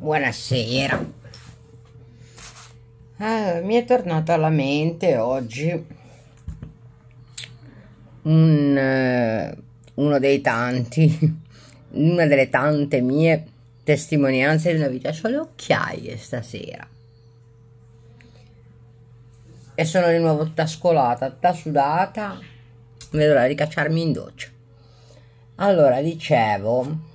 Buonasera. Ah, mi è tornata alla mente oggi un, eh, uno dei tanti, una delle tante mie testimonianze di una vita. Ho le occhiaie stasera. E sono di nuovo tutta scolata, tutta sudata. Vedo l'ora di cacciarmi in doccia. Allora, dicevo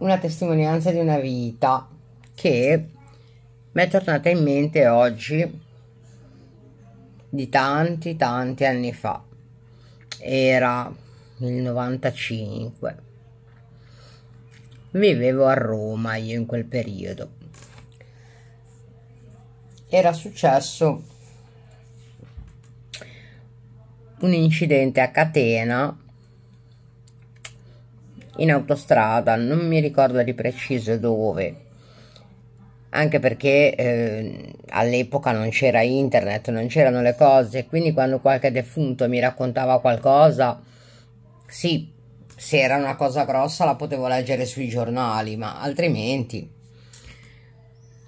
una testimonianza di una vita che mi è tornata in mente oggi di tanti tanti anni fa era il 95 vivevo a Roma io in quel periodo era successo un incidente a catena in autostrada, non mi ricordo di preciso dove, anche perché eh, all'epoca non c'era internet, non c'erano le cose, quindi quando qualche defunto mi raccontava qualcosa, sì, se era una cosa grossa la potevo leggere sui giornali, ma altrimenti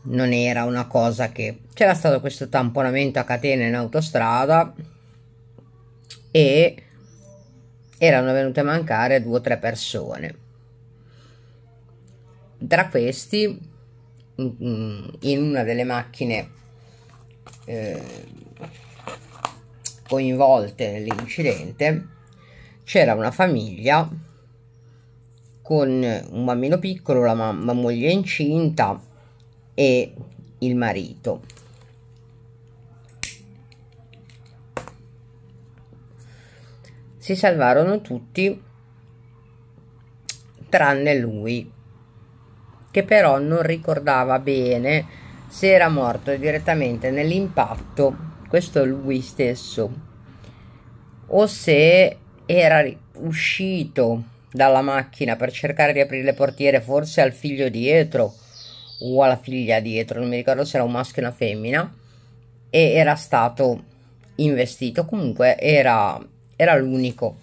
non era una cosa che... C'era stato questo tamponamento a catena in autostrada e erano venute a mancare due o tre persone. Tra questi, mm, mm, in una delle macchine eh, coinvolte nell'incidente, c'era una famiglia con un bambino piccolo, la mamma, moglie incinta e il marito. si salvarono tutti tranne lui, che però non ricordava bene se era morto direttamente nell'impatto, questo lui stesso, o se era uscito dalla macchina per cercare di aprire le portiere forse al figlio dietro o alla figlia dietro, non mi ricordo se era un maschio o una femmina, e era stato investito, comunque era era l'unico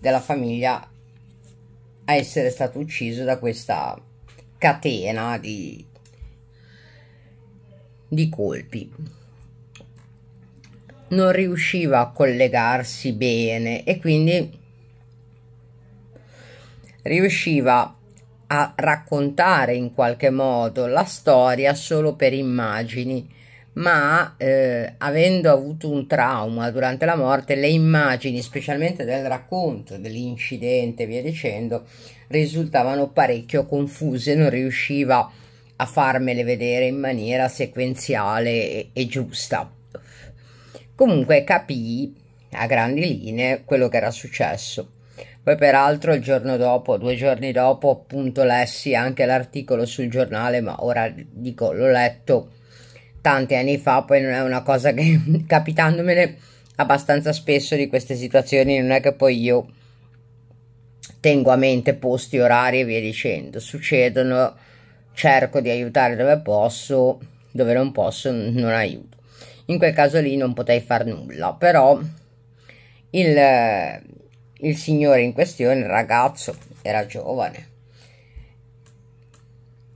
della famiglia a essere stato ucciso da questa catena di, di colpi. Non riusciva a collegarsi bene e quindi riusciva a raccontare in qualche modo la storia solo per immagini ma eh, avendo avuto un trauma durante la morte, le immagini, specialmente del racconto dell'incidente e via dicendo, risultavano parecchio confuse, non riusciva a farmele vedere in maniera sequenziale e, e giusta. Comunque capii a grandi linee quello che era successo. Poi peraltro il giorno dopo, due giorni dopo, appunto lessi anche l'articolo sul giornale, ma ora dico l'ho letto tanti anni fa, poi non è una cosa che capitandomene abbastanza spesso di queste situazioni, non è che poi io tengo a mente posti, orari e via dicendo, succedono, cerco di aiutare dove posso, dove non posso non aiuto. In quel caso lì non potei far nulla, però il, il signore in questione, il ragazzo, era giovane,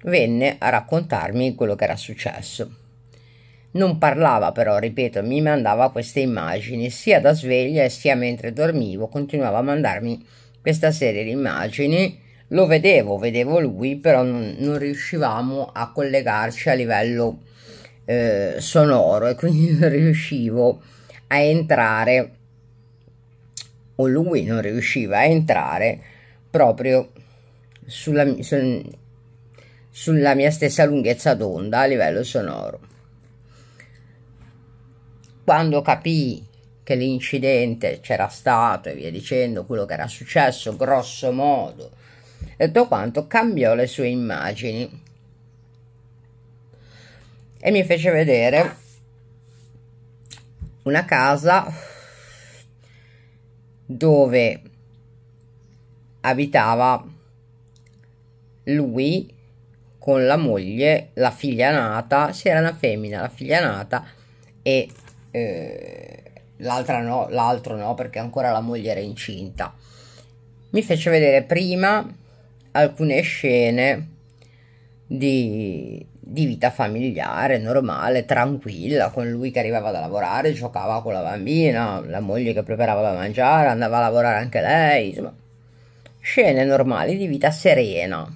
venne a raccontarmi quello che era successo. Non parlava però, ripeto, mi mandava queste immagini sia da sveglia sia mentre dormivo, continuava a mandarmi questa serie di immagini. Lo vedevo, vedevo lui, però non, non riuscivamo a collegarci a livello eh, sonoro e quindi non riuscivo a entrare, o lui non riusciva a entrare proprio sulla, su, sulla mia stessa lunghezza d'onda a livello sonoro. Quando capì che l'incidente c'era stato e via dicendo, quello che era successo grosso modo, e tutto quanto, cambiò le sue immagini e mi fece vedere una casa dove abitava lui con la moglie, la figlia nata, si era una femmina, la figlia nata e eh, l'altra no, l'altro no, perché ancora la moglie era incinta. Mi fece vedere prima alcune scene di, di vita familiare, normale, tranquilla, con lui che arrivava da lavorare, giocava con la bambina, la moglie che preparava da mangiare, andava a lavorare anche lei, insomma, scene normali di vita serena.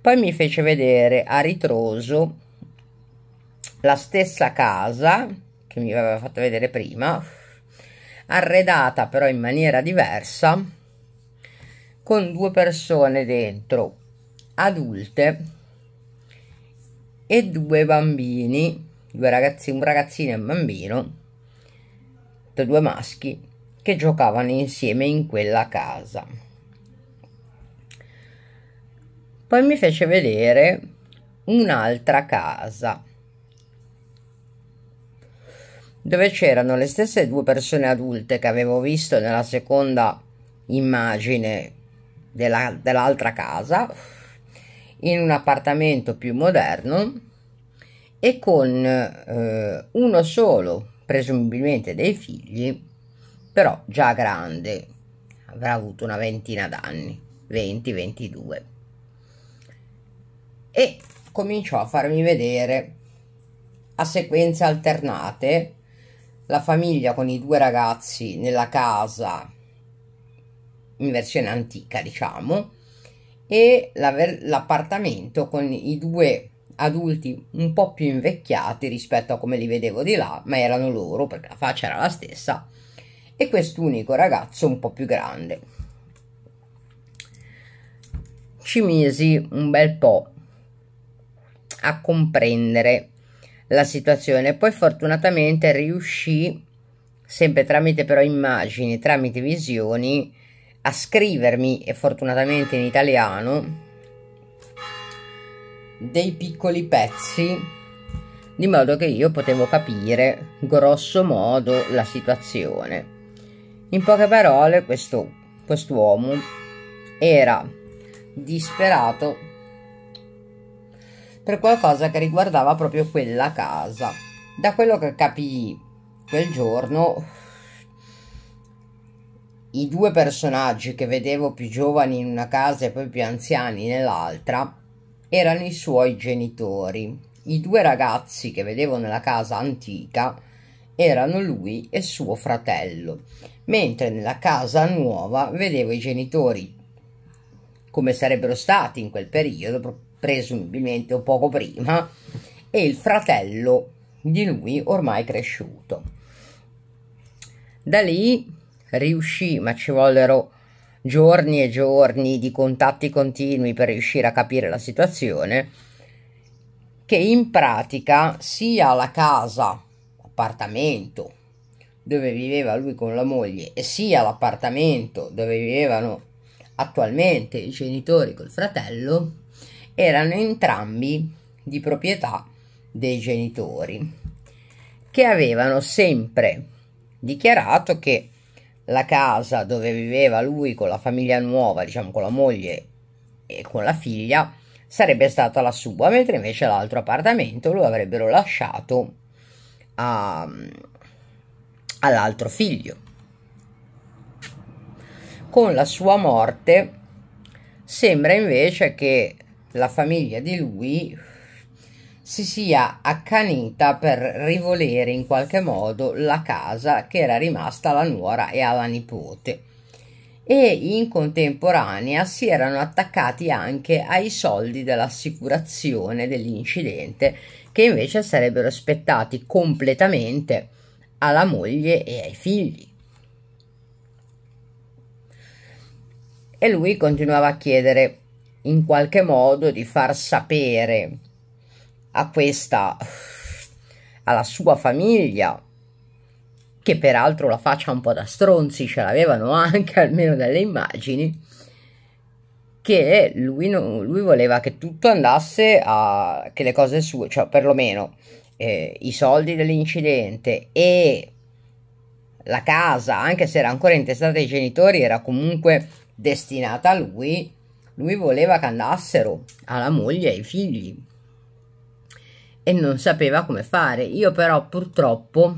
Poi mi fece vedere a ritroso la stessa casa che mi aveva fatto vedere prima arredata però in maniera diversa con due persone dentro adulte e due bambini due ragazzi un ragazzino e un bambino due maschi che giocavano insieme in quella casa poi mi fece vedere un'altra casa dove c'erano le stesse due persone adulte che avevo visto nella seconda immagine della, dell'altra casa in un appartamento più moderno e con eh, uno solo, presumibilmente dei figli, però già grande, avrà avuto una ventina d'anni, 20-22. E cominciò a farmi vedere a sequenze alternate la famiglia con i due ragazzi nella casa in versione antica, diciamo, e l'appartamento con i due adulti un po' più invecchiati rispetto a come li vedevo di là, ma erano loro perché la faccia era la stessa, e quest'unico ragazzo un po' più grande. Ci misi un bel po' a comprendere la situazione. Poi fortunatamente riuscì, sempre tramite però immagini, tramite visioni, a scrivermi, e fortunatamente in italiano, dei piccoli pezzi di modo che io potevo capire grosso modo la situazione. In poche parole questo quest'uomo era disperato per qualcosa che riguardava proprio quella casa. Da quello che capii quel giorno, i due personaggi che vedevo più giovani in una casa e poi più anziani nell'altra erano i suoi genitori. I due ragazzi che vedevo nella casa antica erano lui e suo fratello, mentre nella casa nuova vedevo i genitori come sarebbero stati in quel periodo, presumibilmente o poco prima, e il fratello di lui ormai cresciuto. Da lì riuscì, ma ci vollero giorni e giorni di contatti continui per riuscire a capire la situazione, che in pratica sia la casa, appartamento dove viveva lui con la moglie, e sia l'appartamento dove vivevano attualmente i genitori col fratello, erano entrambi di proprietà dei genitori, che avevano sempre dichiarato che la casa dove viveva lui con la famiglia nuova, diciamo con la moglie e con la figlia, sarebbe stata la sua, mentre invece l'altro appartamento lo avrebbero lasciato a, all'altro figlio. Con la sua morte sembra invece che la famiglia di lui si sia accanita per rivolere in qualche modo la casa che era rimasta alla nuora e alla nipote e in contemporanea si erano attaccati anche ai soldi dell'assicurazione dell'incidente che invece sarebbero spettati completamente alla moglie e ai figli. E lui continuava a chiedere in qualche modo di far sapere a questa alla sua famiglia che peraltro la faccia un po' da stronzi ce l'avevano anche almeno dalle immagini che lui, non, lui voleva che tutto andasse a che le cose sue cioè perlomeno eh, i soldi dell'incidente e la casa anche se era ancora intestata ai genitori era comunque destinata a lui lui voleva che andassero alla moglie e ai figli e non sapeva come fare. Io però purtroppo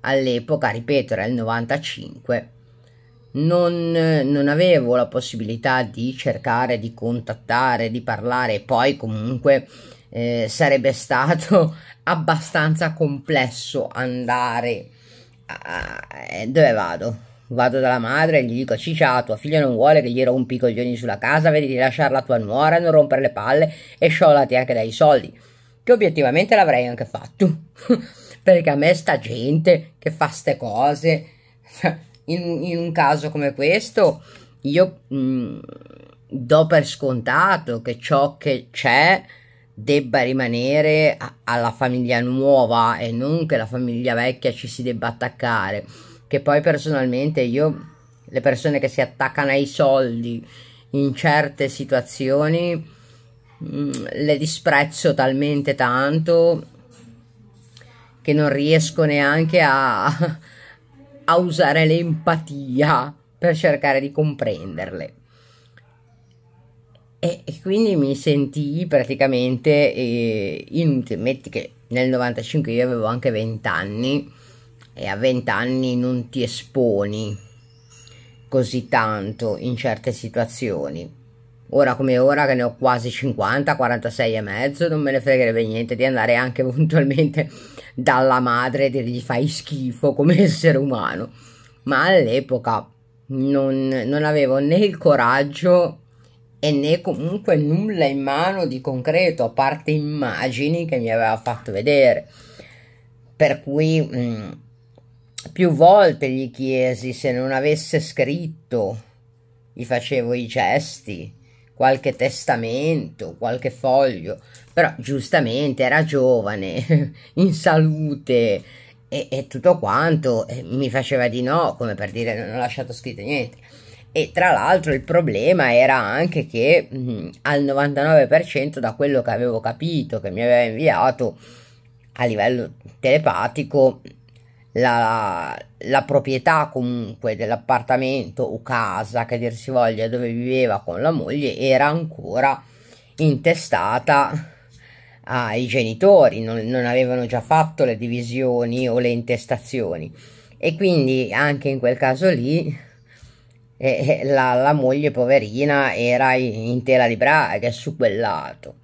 all'epoca, ripeto, era il 95, non, non, avevo la possibilità di cercare di contattare, di parlare, e poi comunque eh, sarebbe stato abbastanza complesso andare a... Eh, dove vado? Vado dalla madre e gli dico Ciccia, tua figlia non vuole che gli rompi i coglioni sulla casa, vedi di lasciarla a tua nuora e non rompere le palle e sciolati anche dai soldi. Che obiettivamente l'avrei anche fatto. Perché a me sta gente che fa ste cose. In, in un caso come questo, io mh, mm, do per scontato che ciò che c'è debba rimanere a, alla famiglia nuova e non che la famiglia vecchia ci si debba attaccare che poi personalmente io, le persone che si attaccano ai soldi in certe situazioni, mm, le disprezzo talmente tanto che non riesco neanche a, a usare l'empatia per cercare di comprenderle. E, e quindi mi sentii praticamente eh, inutile. Metti che nel 95 io avevo anche 20 anni e a vent'anni non ti esponi così tanto in certe situazioni. Ora come ora che ne ho quasi 50, 46 e mezzo, non me ne fregherebbe niente di andare anche puntualmente dalla madre e dirgli fai schifo come essere umano. Ma all'epoca non, non avevo né il coraggio e né comunque nulla in mano di concreto, a parte immagini che mi aveva fatto vedere. Per cui... Mh, mm, più volte gli chiesi se non avesse scritto, gli facevo i gesti, qualche testamento, qualche foglio, però giustamente era giovane, in salute e, e tutto quanto, e mi faceva di no, come per dire non ho lasciato scritto niente. E tra l'altro il problema era anche che mh, al 99% da quello che avevo capito, che mi aveva inviato a livello telepatico, la, la proprietà comunque dell'appartamento o casa che dir si voglia dove viveva con la moglie era ancora intestata ai genitori, non, non avevano già fatto le divisioni o le intestazioni e quindi anche in quel caso lì eh, eh la, la, moglie poverina era in tela di braga su quel lato.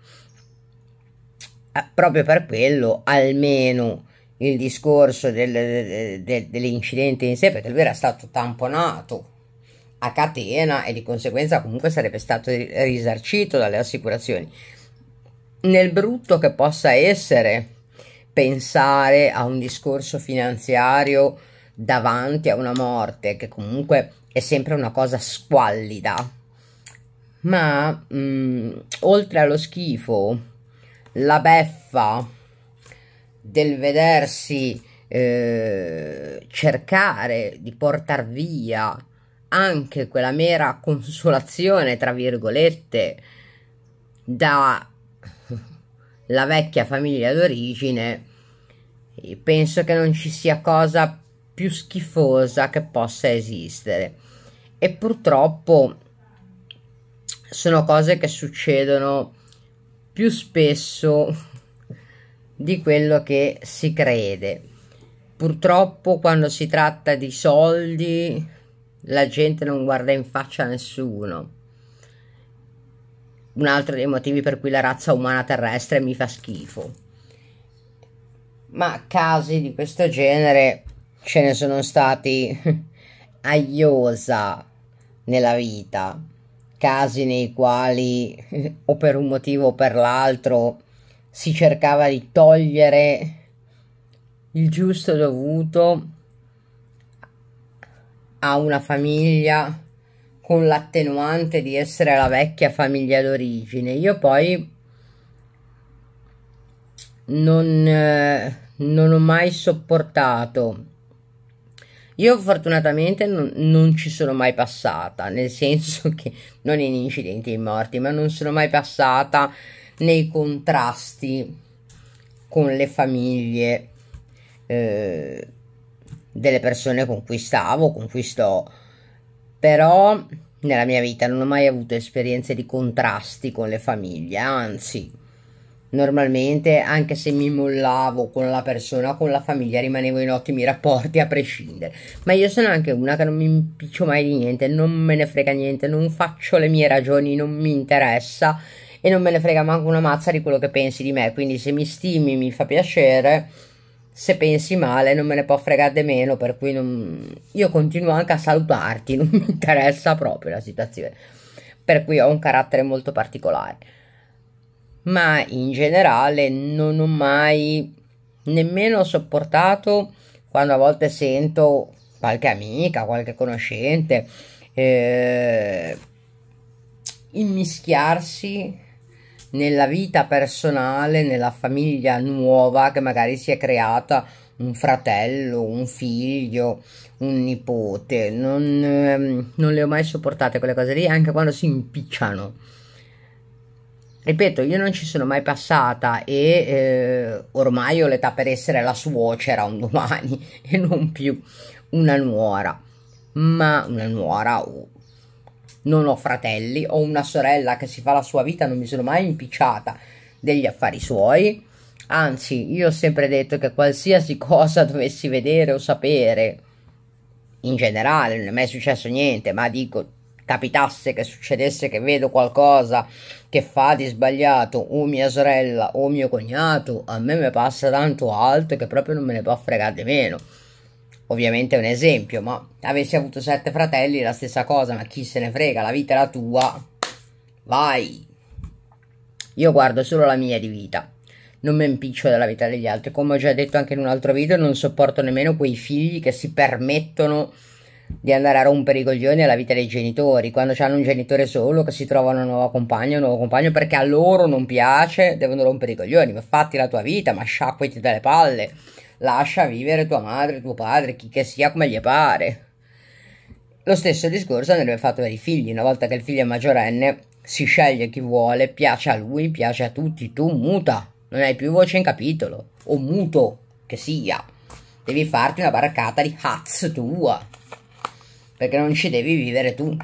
Eh, proprio per quello almeno il discorso del, del, dell'incidente in sé perché lui era stato tamponato a catena e di conseguenza comunque sarebbe stato risarcito dalle assicurazioni. Nel brutto che possa essere pensare a un discorso finanziario davanti a una morte che comunque è sempre una cosa squallida, ma mh, mm, oltre allo schifo, la beffa del vedersi eh, cercare di portar via anche quella mera consolazione, tra virgolette, dalla vecchia famiglia d'origine, penso che non ci sia cosa più schifosa che possa esistere. E purtroppo sono cose che succedono più spesso di quello che si crede. Purtroppo quando si tratta di soldi la gente non guarda in faccia a nessuno. Un altro dei motivi per cui la razza umana terrestre mi fa schifo. Ma casi di questo genere ce ne sono stati a iosa nella vita. Casi nei quali o per un motivo o per l'altro si cercava di togliere il giusto dovuto a una famiglia con l'attenuante di essere la vecchia famiglia d'origine. Io poi non, eh, non ho mai sopportato. Io fortunatamente non, non, ci sono mai passata, nel senso che non in incidenti e in morti, ma non sono mai passata nei contrasti con le famiglie eh, delle persone con cui stavo, con cui sto, però nella mia vita non ho mai avuto esperienze di contrasti con le famiglie, anzi, normalmente anche se mi mollavo con la persona, con la famiglia, rimanevo in ottimi rapporti a prescindere. Ma io sono anche una che non mi impiccio mai di niente, non me ne frega niente, non faccio le mie ragioni, non mi interessa e non me ne frega manco una mazza di quello che pensi di me. Quindi se mi stimi mi fa piacere, se pensi male non me ne può fregare di meno, per cui non... io continuo anche a salutarti, non mi interessa proprio la situazione. Per cui ho un carattere molto particolare. Ma in generale non ho mai nemmeno sopportato quando a volte sento qualche amica, qualche conoscente eh, immischiarsi nella vita personale, nella famiglia nuova che magari si è creata un fratello, un figlio, un nipote. Non, ehm, non le ho mai sopportate quelle cose lì, anche quando si impicciano. Ripeto, io non ci sono mai passata e eh, ormai ho l'età per essere la suocera un domani e non più una nuora, ma una nuora o non ho fratelli, ho una sorella che si fa la sua vita, non mi sono mai impicciata degli affari suoi. Anzi, io ho sempre detto che qualsiasi cosa dovessi vedere o sapere, in generale, non è mai successo niente, ma dico, capitasse che succedesse che vedo qualcosa che fa di sbagliato o mia sorella o mio cognato, a me mi passa tanto alto che proprio non me ne può fregare di meno. Ovviamente è un esempio, ma avessi avuto sette fratelli la stessa cosa, ma chi se ne frega, la vita è la tua. Vai. Io guardo solo la mia di vita. Non mi impiccio della vita degli altri. Come ho già detto anche in un altro video, non sopporto nemmeno quei figli che si permettono di andare a rompere i coglioni alla vita dei genitori, quando hanno un genitore solo che si trovano una nuova compagna, un nuovo compagno perché a loro non piace, devono rompere i coglioni, ma fatti la tua vita, ma sciacquati dalle palle, lascia vivere tua madre, tuo padre, chi che sia come gli pare. Lo stesso discorso andrebbe fatto per i figli, una volta che il figlio è maggiorenne si sceglie chi vuole, piace a lui, piace a tutti, tu muta, non hai più voce in capitolo, o muto che sia, devi farti una baraccata di hats tua perché non ci devi vivere tu.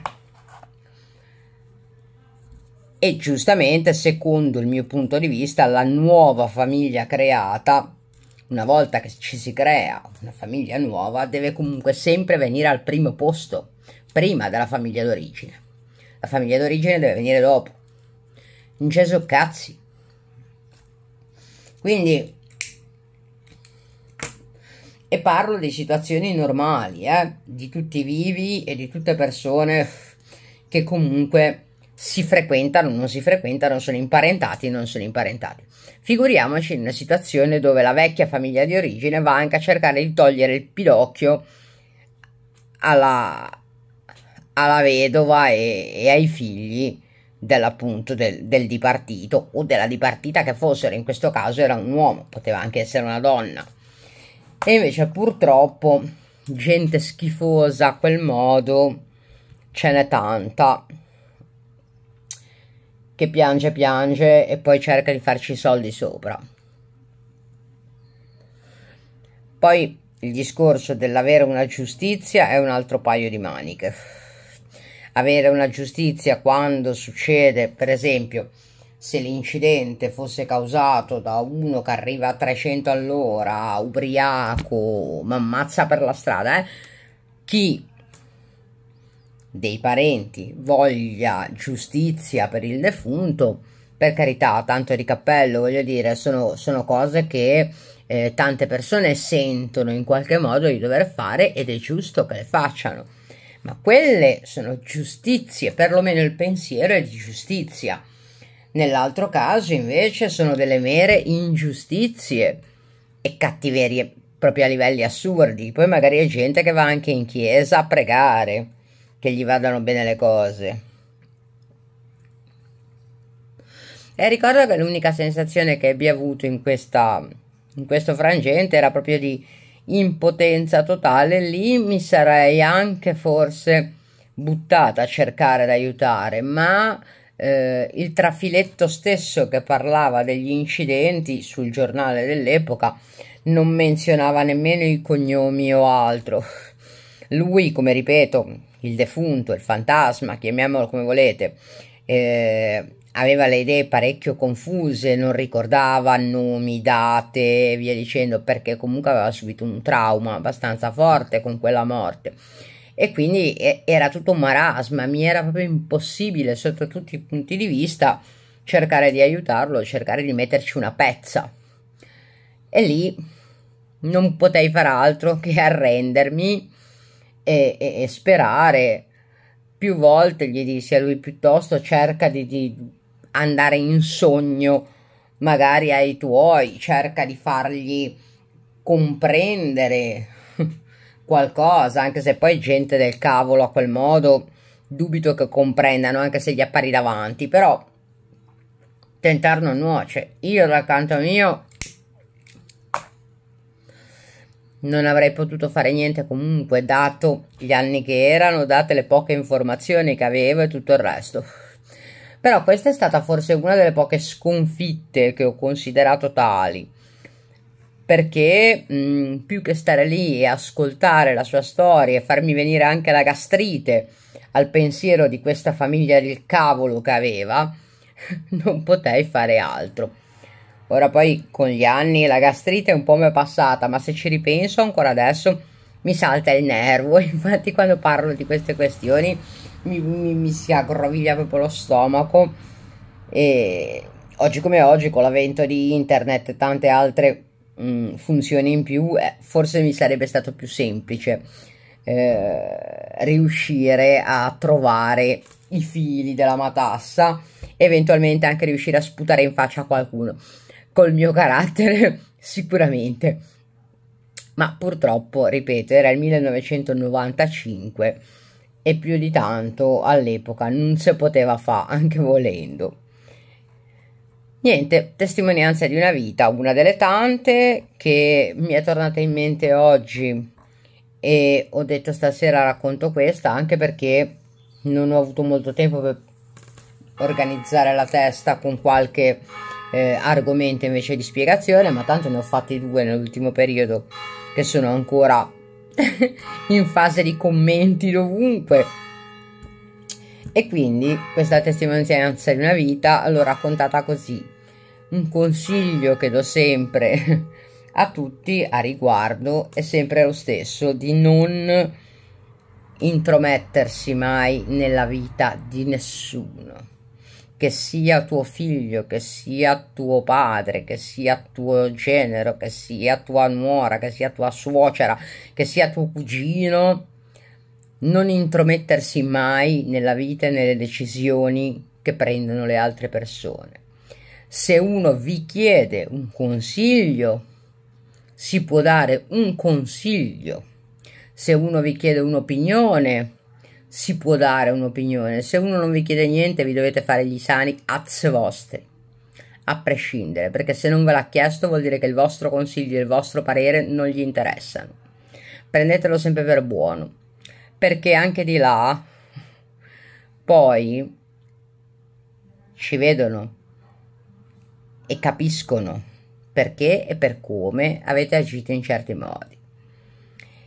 E giustamente, secondo il mio punto di vista, la nuova famiglia creata, una volta che ci si crea una famiglia nuova, deve comunque sempre venire al primo posto, prima della famiglia d'origine. La famiglia d'origine deve venire dopo. Non c'è so cazzi. Quindi e parlo di situazioni normali, eh? di tutti i vivi e di tutte persone che comunque si frequentano, non si frequentano, sono imparentati, non sono imparentati. Figuriamoci in una situazione dove la vecchia famiglia di origine va anche a cercare di togliere il pidocchio alla, alla vedova e, e, ai figli dell'appunto del, del dipartito o della dipartita che fossero, in questo caso era un uomo, poteva anche essere una donna. E invece purtroppo gente schifosa a quel modo ce n'è tanta che piange piange e poi cerca di farci i soldi sopra. Poi il discorso dell'avere una giustizia è un altro paio di maniche. Avere una giustizia quando succede, per esempio, se l'incidente fosse causato da uno che arriva a 300 all'ora, ubriaco, ma ammazza per la strada, eh? chi dei parenti voglia giustizia per il defunto, per carità, tanto di cappello, voglio dire, sono, sono cose che eh, tante persone sentono in qualche modo di dover fare ed è giusto che le facciano. Ma quelle sono giustizie, perlomeno il pensiero è di giustizia Nell'altro caso, invece, sono delle mere ingiustizie e cattiverie proprio a livelli assurdi. Poi magari è gente che va anche in chiesa a pregare che gli vadano bene le cose. E ricordo che l'unica sensazione che abbia avuto in, questa, in questo frangente era proprio di impotenza totale. Lì mi sarei anche forse buttata a cercare di aiutare, ma eh, il trafiletto stesso che parlava degli incidenti sul giornale dell'epoca non menzionava nemmeno i cognomi o altro. Lui, come ripeto, il defunto, il fantasma, chiamiamolo come volete, eh, aveva le idee parecchio confuse, non ricordava nomi, date e via dicendo, perché comunque aveva subito un trauma abbastanza forte con quella morte e quindi era tutto un marasma, mi era proprio impossibile sotto tutti i punti di vista cercare di aiutarlo, cercare di metterci una pezza. E lì non potei far altro che arrendermi e, e, e sperare. Più volte gli dissi a lui piuttosto cerca di, di andare in sogno magari ai tuoi, cerca di fargli comprendere qualcosa, anche se poi gente del cavolo a quel modo dubito che comprendano anche se gli appari davanti, però tentar non nuoce. Io dal canto mio non avrei potuto fare niente comunque, dato gli anni che erano, date le poche informazioni che avevo e tutto il resto. Però questa è stata forse una delle poche sconfitte che ho considerato tali perché mh, mm, più che stare lì e ascoltare la sua storia e farmi venire anche la gastrite al pensiero di questa famiglia del cavolo che aveva, non potei fare altro. Ora poi con gli anni la gastrite un po' mi è passata, ma se ci ripenso ancora adesso mi salta il nervo, infatti quando parlo di queste questioni mi, mi, mi si aggroviglia proprio lo stomaco e oggi come oggi con l'avvento di internet e tante altre mh, mm, funzioni in più, eh, forse mi sarebbe stato più semplice eh, riuscire a trovare i fili della matassa, eventualmente anche riuscire a sputare in faccia a qualcuno. Col mio carattere, sicuramente. Ma purtroppo, ripeto, era il 1995 e più di tanto all'epoca non si poteva fare, anche volendo. Niente, testimonianza di una vita, una delle tante che mi è tornata in mente oggi e ho detto stasera racconto questa anche perché non ho avuto molto tempo per organizzare la testa con qualche eh, argomento invece di spiegazione, ma tanto ne ho fatti due nell'ultimo periodo che sono ancora in fase di commenti dovunque. E quindi questa testimonianza di una vita l'ho raccontata così un consiglio che do sempre a tutti a riguardo è sempre lo stesso di non intromettersi mai nella vita di nessuno che sia tuo figlio che sia tuo padre che sia tuo genero che sia tua nuora che sia tua suocera che sia tuo cugino non intromettersi mai nella vita e nelle decisioni che prendono le altre persone se uno vi chiede un consiglio, si può dare un consiglio. Se uno vi chiede un'opinione, si può dare un'opinione. Se uno non vi chiede niente, vi dovete fare gli sani azze vostri. A prescindere, perché se non ve l'ha chiesto vuol dire che il vostro consiglio e il vostro parere non gli interessano. Prendetelo sempre per buono. Perché anche di là, poi ci vedono e capiscono perché e per come avete agito in certi modi.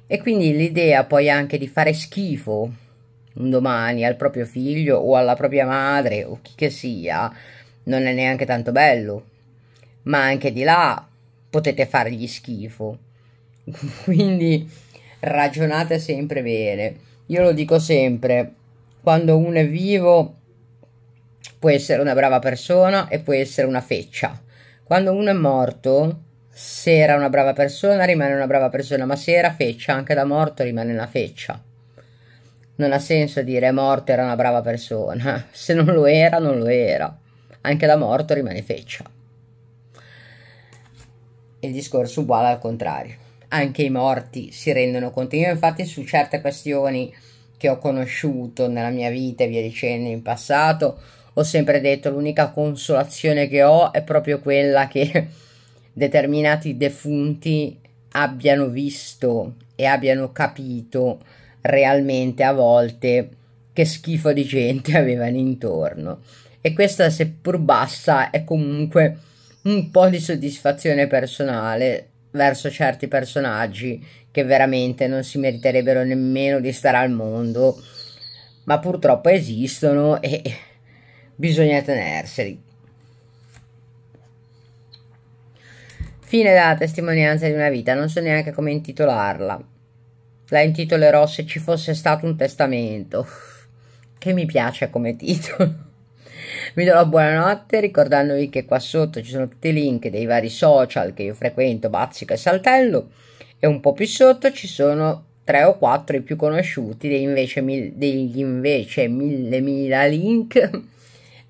E quindi l'idea poi anche di fare schifo un domani al proprio figlio o alla propria madre o chi che sia non è neanche tanto bello, ma anche di là potete fargli schifo. quindi ragionate sempre bene. Io lo dico sempre, quando uno è vivo può essere una brava persona e può essere una feccia. Quando uno è morto, se era una brava persona rimane una brava persona, ma se era feccia anche da morto rimane una feccia. Non ha senso dire morto era una brava persona, se non lo era non lo era, anche da morto rimane feccia. Il discorso uguale al contrario, anche i morti si rendono conto. Io infatti su certe questioni che ho conosciuto nella mia vita e via dicendo in passato ho sempre detto l'unica consolazione che ho è proprio quella che determinati defunti abbiano visto e abbiano capito realmente a volte che schifo di gente avevano intorno e questa seppur bassa è comunque un po' di soddisfazione personale verso certi personaggi che veramente non si meriterebbero nemmeno di stare al mondo ma purtroppo esistono e bisogna tenerseli. Fine della testimonianza di una vita, non so neanche come intitolarla. La intitolerò se ci fosse stato un testamento, che mi piace come titolo. Vi do la buonanotte ricordandovi che qua sotto ci sono tutti i link dei vari social che io frequento, Bazzico e Saltello e un po' più sotto ci sono tre o quattro i più conosciuti degli invece, mille mila link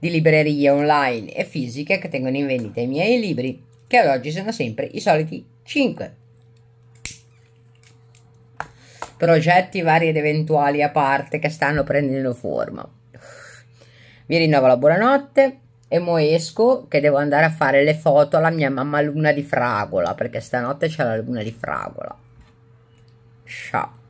di librerie online e fisiche che tengono in vendita i miei libri, che ad oggi sono sempre i soliti 5. Progetti vari ed eventuali a parte che stanno prendendo forma. Vi rinnovo la buonanotte e mo esco che devo andare a fare le foto alla mia mamma luna di fragola perché stanotte c'è la luna di fragola. Ciao.